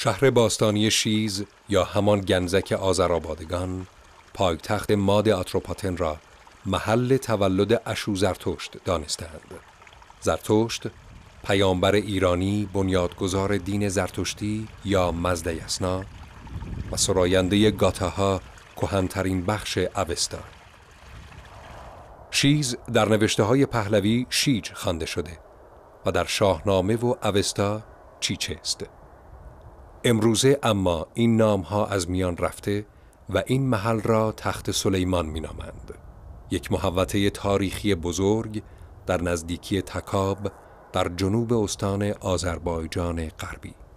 شهر باستانی شیز یا همان گنزک آذرآبادگان پایتخت ماد آتروپاتن را محل تولد اشو زرتشت دانستند زرتشت پیامبر ایرانی بنیادگذار دین زرتشتی یا مزدیسنا و سراینده گاتاها کهنترین بخش اوستا شیز در نوشته های پهلوی شیج خوانده شده و در شاهنامه و اوستا چیچست امروزه اما این نام ها از میان رفته و این محل را تخت سلیمان می نامند. یک محوطه تاریخی بزرگ در نزدیکی تکاب در جنوب استان آذربایجان غربی